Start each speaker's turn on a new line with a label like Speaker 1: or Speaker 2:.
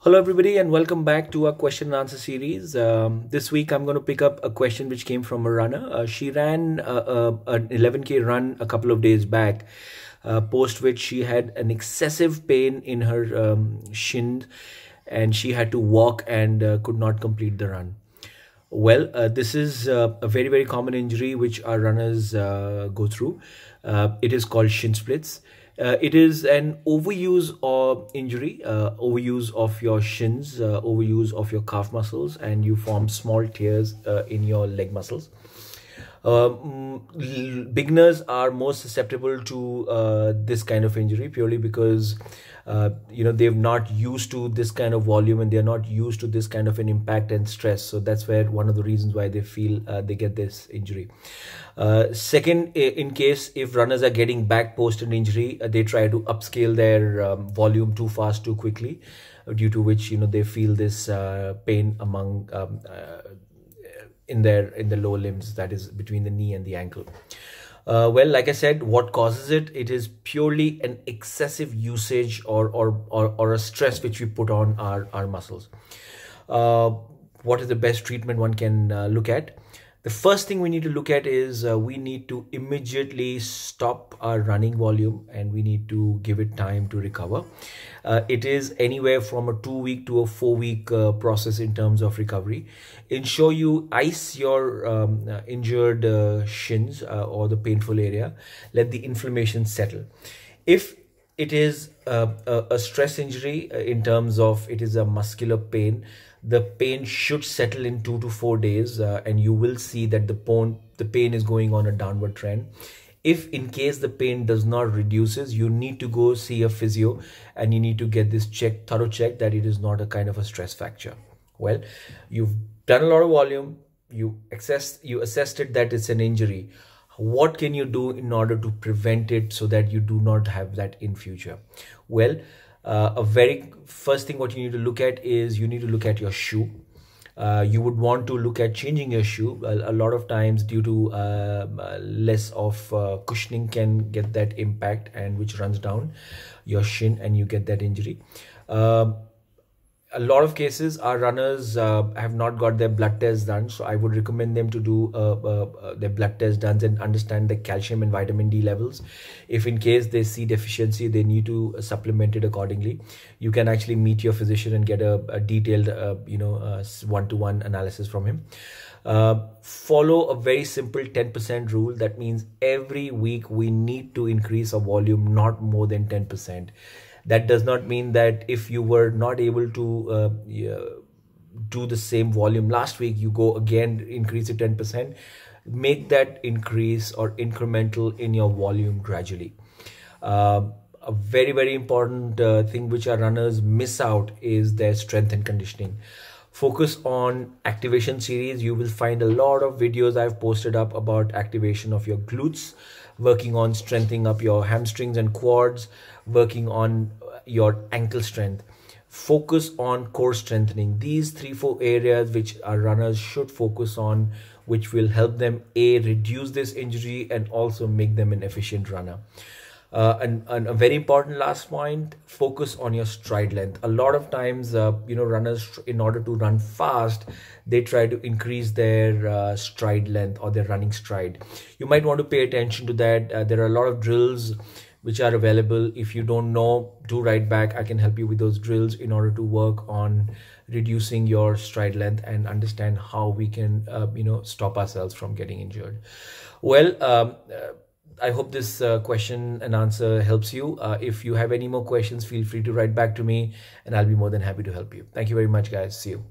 Speaker 1: Hello everybody and welcome back to our question and answer series. Um, this week I'm going to pick up a question which came from a runner. Uh, she ran an 11k run a couple of days back, uh, post which she had an excessive pain in her um, shin and she had to walk and uh, could not complete the run. Well, uh, this is uh, a very, very common injury which our runners uh, go through. Uh, it is called shin splits. Uh, it is an overuse or injury, uh, overuse of your shins, uh, overuse of your calf muscles, and you form small tears uh, in your leg muscles. Um, beginners are most susceptible to uh, this kind of injury purely because uh, you know they've not used to this kind of volume and they're not used to this kind of an impact and stress so that's where one of the reasons why they feel uh, they get this injury uh, second in case if runners are getting back post an injury uh, they try to upscale their um, volume too fast too quickly uh, due to which you know they feel this pain among um, in their in the lower limbs that is between the knee and the ankle uh, well like i said what causes it it is purely an excessive usage or or or, or a stress which we put on our our muscles uh, what is the best treatment one can uh, look at the first thing we need to look at is uh, we need to immediately stop our running volume and we need to give it time to recover. Uh, it is anywhere from a two week to a four week uh, process in terms of recovery. Ensure you ice your um, uh, injured uh, shins uh, or the painful area. Let the inflammation settle. If it is a, a, a stress injury uh, in terms of it is a muscular pain the pain should settle in two to four days uh, and you will see that the pain the pain is going on a downward trend if in case the pain does not reduces you need to go see a physio and you need to get this check thorough check that it is not a kind of a stress fracture well you've done a lot of volume you assessed you assessed it that it's an injury what can you do in order to prevent it so that you do not have that in future well uh, a very first thing what you need to look at is you need to look at your shoe uh, you would want to look at changing your shoe a, a lot of times due to uh, less of uh, cushioning can get that impact and which runs down your shin and you get that injury um, a lot of cases our runners uh, have not got their blood test done so i would recommend them to do uh, uh, uh their blood test done and understand the calcium and vitamin d levels if in case they see deficiency they need to supplement it accordingly you can actually meet your physician and get a, a detailed uh, you know uh, one-to-one -one analysis from him follow a very simple 10% rule that means every week we need to increase our volume not more than 10% that does not mean that if you were not able to uh, do the same volume last week you go again increase it 10 percent make that increase or incremental in your volume gradually uh, a very very important uh, thing which our runners miss out is their strength and conditioning focus on activation series you will find a lot of videos i've posted up about activation of your glutes working on strengthening up your hamstrings and quads working on uh, your ankle strength focus on core strengthening these three four areas which our runners should focus on which will help them a reduce this injury and also make them an efficient runner uh, and, and, a very important last point focus on your stride length a lot of times uh, you know runners in order to run fast they try to increase their uh, stride length or their running stride you might want to pay attention to that uh, there are a lot of drills which are available if you don't know do right back i can help you with those drills in order to work on reducing your stride length and understand how we can uh, you know stop ourselves from getting injured well um, I hope this uh, question and answer helps you. Uh, if you have any more questions, feel free to write back to me and I'll be more than happy to help you. Thank you very much, guys. See you.